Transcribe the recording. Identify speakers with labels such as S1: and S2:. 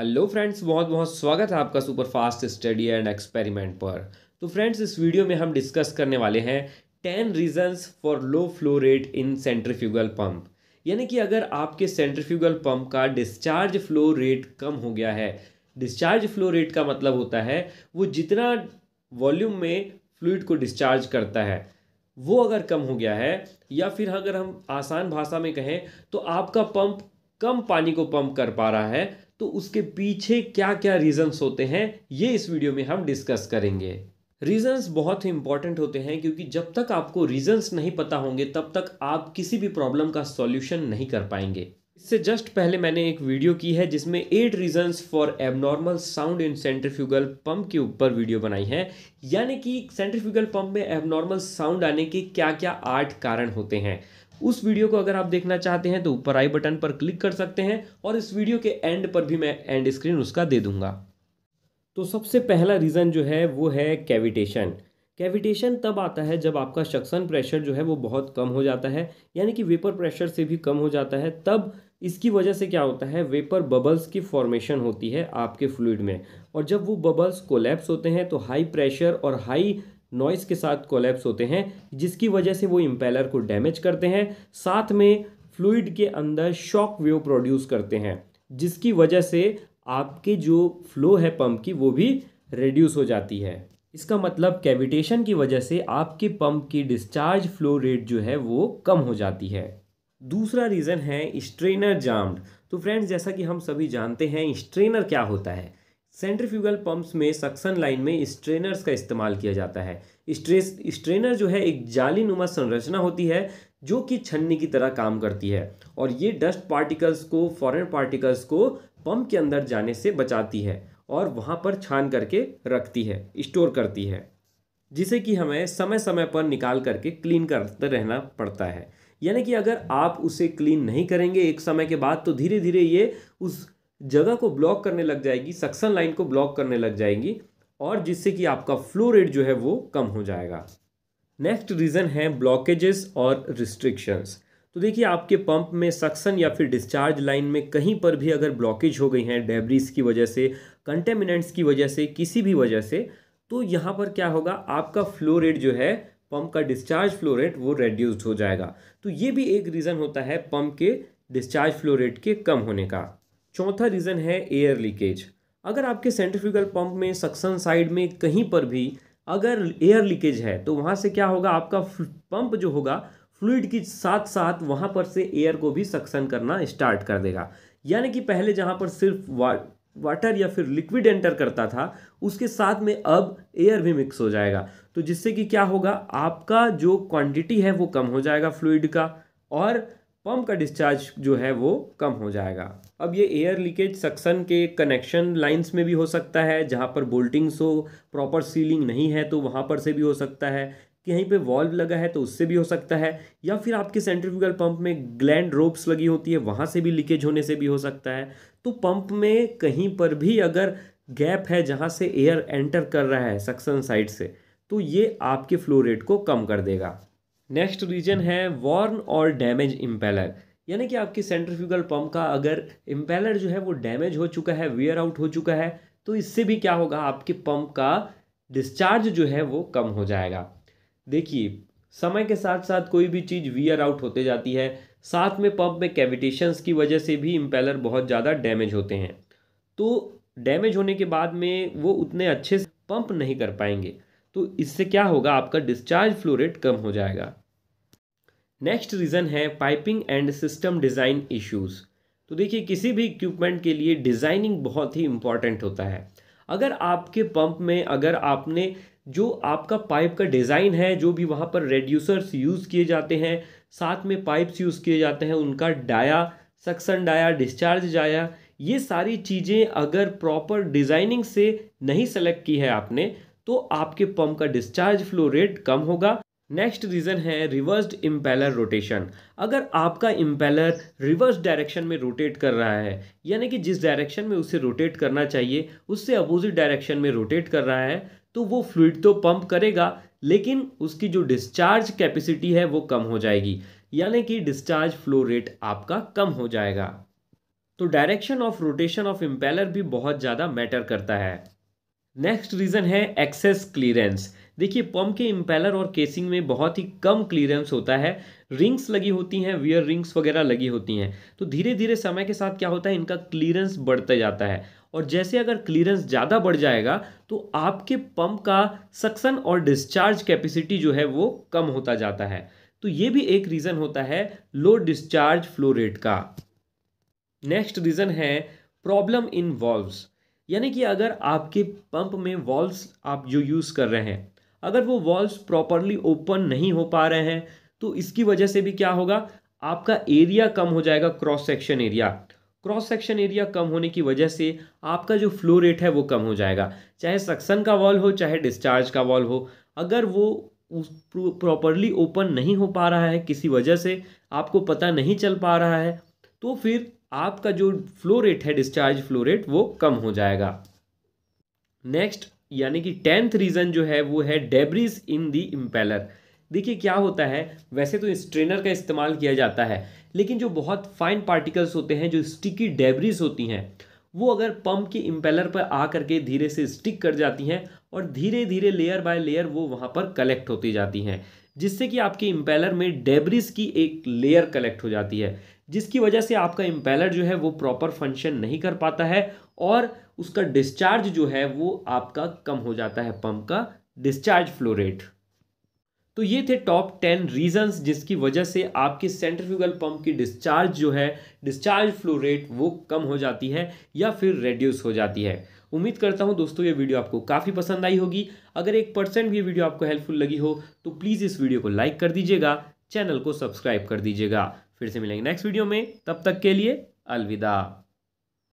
S1: hello friends बहुत बहुत स्वागत है आपका super fast study and experiment पर तो फ्रेंड्स इस वीडियो में हम डिस्कस करने वाले हैं ten reasons for low flow rate in centrifugal pump यानी कि अगर आपके सेंट्रीफ्यूगल पंप का डिस्चार्ज फ्लो रेट कम हो गया है डिस्चार्ज फ्लो रेट का मतलब होता है वो जितना वॉल्यूम में फ्लूड को डिस्चार्ज करता है वो अगर कम हो गया है या फिर अगर हम आसान भाषा में कहें तो आपका पंप कम पानी को पंप कर पा रहा है तो उसके पीछे क्या क्या रीज़न्स होते हैं ये इस वीडियो में हम डिस्कस करेंगे रीजंस बहुत ही इंपॉर्टेंट होते हैं क्योंकि जब तक आपको रीजंस नहीं पता होंगे तब तक आप किसी भी प्रॉब्लम का सॉल्यूशन नहीं कर पाएंगे इससे जस्ट पहले मैंने एक वीडियो की है जिसमें eight reasons for abnormal sound in centrifugal pump के ऊपर वीडियो बनाई है यानी कि सेंट्रीफ्यूगल पंप में एबनॉर्मल साउंड आने के क्या क्या आठ कारण होते हैं उस वीडियो को अगर आप देखना चाहते हैं तो ऊपर आई बटन पर क्लिक कर सकते हैं और इस वीडियो के एंड पर भी मैं एंड स्क्रीन उसका दे दूंगा तो सबसे पहला रीज़न जो है वो है कैविटेशन कैविटेशन तब आता है जब आपका शक्सन प्रेशर जो है वो बहुत कम हो जाता है यानी कि वेपर प्रेशर से भी कम हो जाता है तब इसकी वजह से क्या होता है वेपर बबल्स की फॉर्मेशन होती है आपके फ्लूड में और जब वो बबल्स कोलैप्स होते हैं तो हाई प्रेशर और हाई नॉइस के साथ कोलेप्स होते हैं जिसकी वजह से वो इम्पेलर को डैमेज करते हैं साथ में फ्लूड के अंदर शॉक वेव प्रोड्यूस करते हैं जिसकी वजह से आपके जो फ्लो है पंप की वो भी रिड्यूस हो जाती है इसका मतलब कैविटेशन की वजह से आपके पंप की डिस्चार्ज फ्लो रेट जो है वो कम हो जाती है दूसरा रीज़न है स्ट्रेनर जाम्ड तो फ्रेंड्स जैसा कि हम सभी जानते हैं स्ट्रेनर क्या होता है सेंट्रीफ्यूगल पंप्स में सक्सन लाइन में स्ट्रेनर्स का इस्तेमाल किया जाता है स्ट्रेस स्ट्रेनर जो है एक जाली नुमा संरचना होती है जो कि छन्नी की तरह काम करती है और ये डस्ट पार्टिकल्स को फॉरेन पार्टिकल्स को पंप के अंदर जाने से बचाती है और वहाँ पर छान करके रखती है स्टोर करती है जिसे कि हमें समय समय पर निकाल करके क्लीन करते रहना पड़ता है यानी कि अगर आप उसे क्लीन नहीं करेंगे एक समय के बाद तो धीरे धीरे ये उस जगह को ब्लॉक करने लग जाएगी सक्सन लाइन को ब्लॉक करने लग जाएंगी और जिससे कि आपका फ्लो रेट जो है वो कम हो जाएगा नेक्स्ट रीज़न है ब्लॉकेजेस और रिस्ट्रिक्शंस तो देखिए आपके पंप में सक्सन या फिर डिस्चार्ज लाइन में कहीं पर भी अगर ब्लॉकेज हो गई हैं डेबरीज की वजह से कंटेमिनेंट्स की वजह से किसी भी वजह से तो यहाँ पर क्या होगा आपका फ्लो रेट जो है पंप का डिस्चार्ज फ्लो रेट वो रेड्यूस्ड हो जाएगा तो ये भी एक रीज़न होता है पंप के डिस्चार्ज फ्लो रेट के कम होने का चौथा रीज़न है एयर लीकेज अगर आपके सेंट्रिफ्यूगल पंप में सक्सन साइड में कहीं पर भी अगर एयर लीकेज है तो वहाँ से क्या होगा आपका पंप जो होगा फ्लूड के साथ साथ वहाँ पर से एयर को भी सक्सन करना स्टार्ट कर देगा यानी कि पहले जहाँ पर सिर्फ वा वाटर या फिर लिक्विड एंटर करता था उसके साथ में अब एयर भी मिक्स हो जाएगा तो जिससे कि क्या होगा आपका जो क्वांटिटी है वो कम हो जाएगा फ्लूड का और पंप का डिस्चार्ज जो है वो कम हो जाएगा अब ये एयर लीकेज सक्सन के कनेक्शन लाइंस में भी हो सकता है जहाँ पर बोल्टिंग्स हो प्रॉपर सीलिंग नहीं है तो वहाँ पर से भी हो सकता है कहीं पे वॉल्व लगा है तो उससे भी हो सकता है या फिर आपके सेंट्रिफिकल पंप में ग्लैंड रोप्स लगी होती है वहाँ से भी लीकेज होने से भी हो सकता है तो पंप में कहीं पर भी अगर गैप है जहाँ से एयर एंटर कर रहा है सक्सन साइड से तो ये आपके फ्लो रेट को कम कर देगा नेक्स्ट रीजन है वॉर्न और डैमेज इम्पेलर यानी कि आपकी सेंट्रीफ्यूगल पंप का अगर इम्पेलर जो है वो डैमेज हो चुका है वेयर आउट हो चुका है तो इससे भी क्या होगा आपके पंप का डिस्चार्ज जो है वो कम हो जाएगा देखिए समय के साथ साथ कोई भी चीज़ वियर आउट होते जाती है साथ में पंप में कैविटेशंस की वजह से भी इम्पेलर बहुत ज़्यादा डैमेज होते हैं तो डैमेज होने के बाद में वो उतने अच्छे से पंप नहीं कर पाएंगे तो इससे क्या होगा आपका डिस्चार्ज फ्लो रेट कम हो जाएगा नेक्स्ट रीज़न है piping and system design issues तो देखिए किसी भी इक्विपमेंट के लिए डिज़ाइनिंग बहुत ही इम्पॉर्टेंट होता है अगर आपके पंप में अगर आपने जो आपका पाइप का डिज़ाइन है जो भी वहाँ पर रेड्यूसर्स यूज़ किए जाते हैं साथ में पाइप्स यूज़ किए जाते हैं उनका dia suction dia discharge dia ये सारी चीज़ें अगर प्रॉपर डिज़ाइनिंग से नहीं सेलेक्ट की है आपने तो आपके पंप का डिस्चार्ज फ्लो रेट कम होगा नेक्स्ट रीज़न है रिवर्स्ड इम्पेलर रोटेशन अगर आपका इम्पेलर रिवर्स डायरेक्शन में रोटेट कर रहा है यानी कि जिस डायरेक्शन में उसे रोटेट करना चाहिए उससे अपोजिट डायरेक्शन में रोटेट कर रहा है तो वो फ्लूड तो पंप करेगा लेकिन उसकी जो डिस्चार्ज कैपेसिटी है वो कम हो जाएगी यानी कि डिस्चार्ज फ्लो रेट आपका कम हो जाएगा तो direction of rotation of impeller भी बहुत ज़्यादा मैटर करता है नेक्स्ट रीज़न है एक्सेस क्लीयरेंस देखिए पंप के इम्पेलर और केसिंग में बहुत ही कम क्लीयरेंस होता है रिंग्स लगी होती हैं वियर रिंग्स वगैरह लगी होती हैं तो धीरे धीरे समय के साथ क्या होता है इनका क्लीयरेंस बढ़ता जाता है और जैसे अगर क्लीयरेंस ज़्यादा बढ़ जाएगा तो आपके पंप का सक्सन और डिस्चार्ज कैपेसिटी जो है वो कम होता जाता है तो ये भी एक रीज़न होता है लो डिस्चार्ज फ्लो रेट का नेक्स्ट रीज़न है प्रॉब्लम इन वॉल्व्स यानी कि अगर आपके पंप में वॉल्व्स आप जो यूज़ कर रहे हैं अगर वो वॉल्व्स प्रॉपरली ओपन नहीं हो पा रहे हैं तो इसकी वजह से भी क्या होगा आपका एरिया कम हो जाएगा cross section area cross section area कम होने की वजह से आपका जो फ्लो रेट है वो कम हो जाएगा चाहे सक्सन का वॉल हो चाहे डिस्चार्ज का वॉल हो अगर वो प्रॉपरली ओपन नहीं हो पा रहा है किसी वजह से आपको पता नहीं चल पा रहा है तो फिर आपका जो फ्लो रेट है डिस्चार्ज फ्लो रेट वो कम हो जाएगा नेक्स्ट यानी कि टेंथ रीज़न जो है वो है डेब्रिज इन दी इम्पेलर देखिए क्या होता है वैसे तो स्ट्रेनर का इस्तेमाल किया जाता है लेकिन जो बहुत फाइन पार्टिकल्स होते हैं जो स्टिकी डेब्रिज होती हैं वो अगर पंप के इम्पेलर पर आ करके धीरे से स्टिक कर जाती हैं और धीरे धीरे लेयर बाय लेयर वो वहाँ पर कलेक्ट होती जाती हैं जिससे कि आपके इम्पेलर में डेब्रिस की एक लेयर कलेक्ट हो जाती है जिसकी वजह से आपका इम्पेलर जो है वो प्रॉपर फंक्शन नहीं कर पाता है और उसका डिस्चार्ज जो है वो आपका कम हो जाता है पंप का डिस्चार्ज फ्लो रेट तो ये थे टॉप टेन रीजंस जिसकी वजह से आपकी सेंट्रीफ्यूगल पंप की डिस्चार्ज जो है डिस्चार्ज फ्लो रेट वो कम हो जाती है या फिर रेड्यूस हो जाती है उम्मीद करता हूँ दोस्तों ये वीडियो आपको काफ़ी पसंद आई होगी अगर एक परसेंट भी ये वीडियो आपको हेल्पफुल लगी हो तो प्लीज़ इस वीडियो को लाइक कर दीजिएगा चैनल को सब्सक्राइब कर दीजिएगा फिर से मिलेंगे नेक्स्ट वीडियो में तब तक के लिए अलविदा